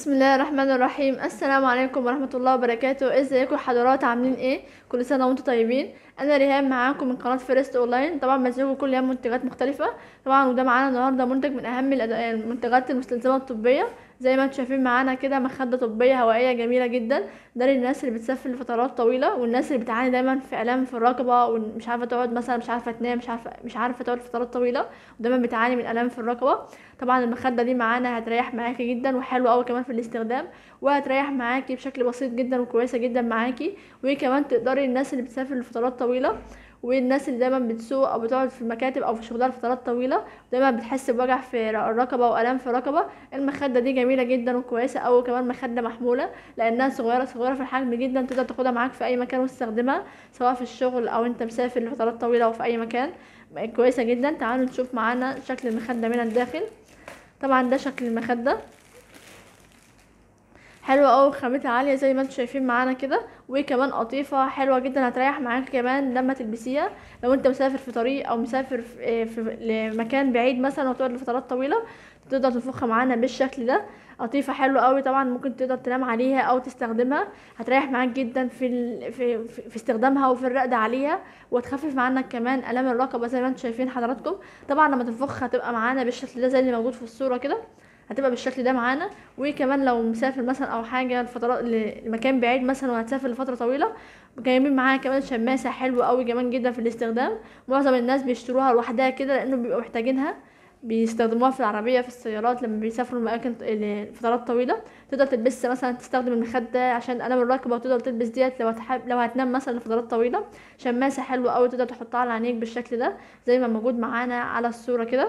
بسم الله الرحمن الرحيم السلام عليكم ورحمة الله وبركاته ازيكم حضرات عاملين ايه كل سنة وانتم طيبين انا ريهام معاكم من قناة فيرست اونلاين طبعا بنزلكم كل يوم منتجات مختلفة طبعا وده معانا النهاردة منتج من اهم المنتجات المستلزمة الطبية زي ما انتم شايفين معانا كده مخده طبيه هوائيه جميله جدا ده للناس اللي بتسافر لفترات طويله والناس اللي بتعاني دايما في الام في الرقبه ومش عارفه تقعد مثلا مش عارفه تنام مش عارفه مش عارفه تقعد فترات طويله ودايما بتعاني من الام في الرقبه طبعا المخده دي معانا هتريح معاكي جدا وحلوه قوي كمان في الاستخدام وهتريح معاكي بشكل بسيط جدا وكويسه جدا معاكي وكمان تقدري الناس اللي بتسافر لفترات طويله والناس اللي دايما بتسوق او بتقعد في المكاتب او في شغلها لفترات طويله دايما بتحس بوجع في الرقبه والام في الرقبه المخده دي جميله جدا وكويسه او كمان مخده محموله لانها صغيره صغيره في الحجم جدا تقدر تاخدها معاك في اي مكان وتستخدمها سواء في الشغل او انت مسافر لفترات طويله او في اي مكان كويسه جدا تعالوا نشوف معانا شكل المخده من الداخل طبعا ده شكل المخده حلوه قوي خامتها عاليه زي ما انتم شايفين معانا كده وكمان قطيفه حلوه جدا هتريح معاك كمان لما تلبسيها لو انت مسافر في طريق او مسافر في آه، مكان بعيد مثلا وتقعد لفترات طويله تقدر تنفخها معانا بالشكل ده قطيفه حلوه قوي طبعا ممكن تقدر تنام عليها او تستخدمها هتريح معاك جدا في ال... في... في استخدامها وفي الرقد عليها وتخفف معانا كمان الام الرقبه زي ما انتم شايفين حضراتكم طبعا لما تنفخها هتبقى معانا بالشكل ده زي اللي موجود في الصوره كده هتبقى بالشكل ده معانا وكمان لو مسافر مثلا او حاجه لفترات لمكان بعيد مثلا وهتسافر لفتره طويله جايبين معاها كمان شماسه حلوه قوي كمان جدا في الاستخدام معظم الناس بيشتروها لوحدها كده لانه بيبقوا محتاجينها بيستخدموها في العربية في السيارات لما بيسافروا أماكن لفترات طويلة تقدر تلبس مثلا تستخدم المخدة عشان أنا بالركبة وتقدر تلبس ديت لو هتحب لو هتنام مثلا لفترات طويلة شماسة حلوة أوي تقدر تحطها على عينيك بالشكل ده زي ما موجود معانا على الصورة كده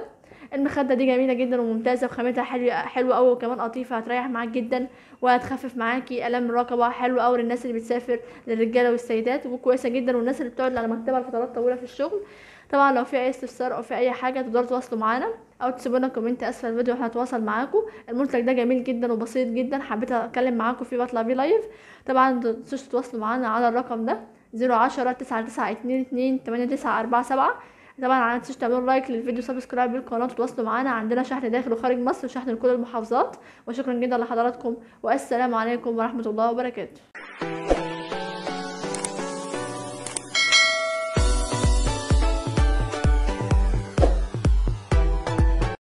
المخده دي جميله جدا وممتازه وخامتها حلوه حلوه قوي وكمان قطيفه هتريح معاك جدا وهتخفف معاكي الام الرقبه حلوه قوي للناس اللي بتسافر للرجاله والسيدات وكويسه جدا والناس اللي بتقعد على مكتبها لفترات طويله في الشغل طبعا لو في اي استفسار او في اي حاجه تقدروا تواصلوا معانا او تسيبوا لنا كومنت اسفل الفيديو واحنا هنتواصل معاكم المنتج ده جميل جدا وبسيط جدا حبيت اتكلم معاكم فيه بطلع بيه لايف طبعا متنسوش تتواصلوا معانا على الرقم ده زيرو عشرة تسعة تسعة اتنين تمانية تسعة أربعة سبعة طبعا ما تنسوش تعملوا لايك للفيديو سبسكرايب للقناه وتتواصلوا معانا عندنا شحن داخل وخارج مصر وشحن لكل المحافظات وشكرا جدا لحضراتكم والسلام عليكم ورحمه الله وبركاته